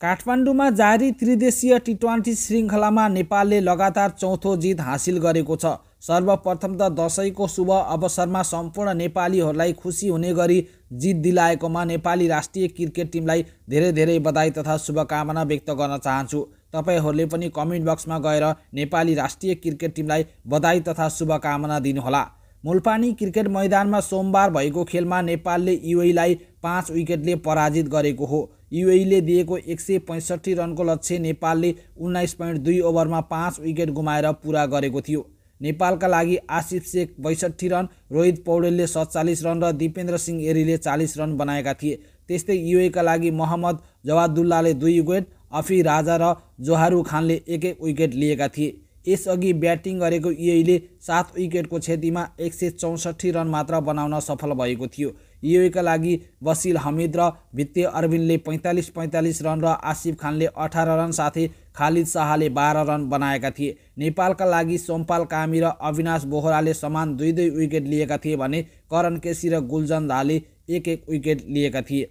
काठमाडौँमा जारी त्रिदेशीय T twenty श्रृङ्खलामा नेपालले लगातार चौथो जित हासिल गरेको छ सर्वप्रथम त दसैँको शुभ अवसरमा सम्पूर्ण नेपालीहरूलाई खुसी हुने गरी जित दिलाएकोमा नेपाली राष्ट्रिय क्रिकेट टिमलाई धेरै धेरै बधाई तथा शुभकामना व्यक्त गर्न चाहन्छु तपाईँहरूले पनि कमेन्ट बक्समा गएर नेपाली राष्ट्रिय क्रिकेट टिमलाई बधाई तथा शुभकामना दिनुहोला मुलपानी क्रिकेट मैदानमा सोमबार भएको खेलमा नेपालले युएलाई पाँच विकेटले पराजित गरेको हो युएले दिएको एक सय पैँसठी रनको लक्ष्य नेपालले उन्नाइस पोइन्ट दुई ओभरमा पाँच विकेट गुमाएर पुरा गरेको थियो नेपालका लागि आसिफ शेख बैसठी रन रोहित पौडेलले सत्तालिस रन र दिपेन्द्र सिंह एरीले चालिस रन बनाएका थिए त्यस्तै युएका लागि मोहम्मद जवादुल्लाले दुई विकेट अफी राजा र जोहारु खानले एक एक विकेट लिएका थिए यसअघि ब्याटिङ गरेको युएले सात विकेटको क्षतिमा एक सय चौसठी रन मात्र बनाउन सफल भएको थियो युएका लागि वसिल हमिद र भित्ते अरविन्दले पैँतालिस पैँतालिस रन र आसिफ खानले अठार रन साथै खालिद शाहले बाह्र रन बनाएका थिए नेपालका लागि सोमपाल कामी र अविनाश बोहराले समान दुई दुई विकेट लिएका थिए भने करण केसी र गुलजन धाले एक एक विकेट लिएका थिए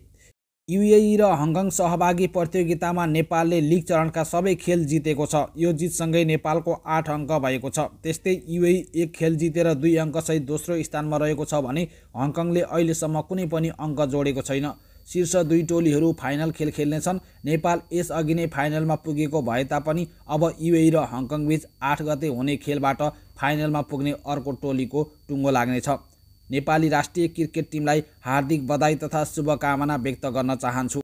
युएई र हङकङ सहभागी प्रतियोगितामा नेपालले लिग चरणका सबै खेल जितेको छ यो जितसँगै नेपालको आठ अङ्क भएको छ त्यस्तै युएई एक खेल जितेर दुई अङ्कसहित दोस्रो स्थानमा रहेको छ भने हङकङले अहिलेसम्म कुनै पनि अङ्क जोडेको छैन शीर्ष दुई टोलीहरू फाइनल खेल खेल्नेछन् नेपाल यसअघि नै फाइनलमा पुगेको भए तापनि अब युएई र हङकङबीच आठ गते हुने खेलबाट फाइनलमा पुग्ने अर्को टोलीको टुङ्गो लाग्नेछ नेपाली राष्ट्रिय क्रिकेट टिमलाई हार्दिक बधाई तथा शुभकामना व्यक्त गर्न चाहन्छु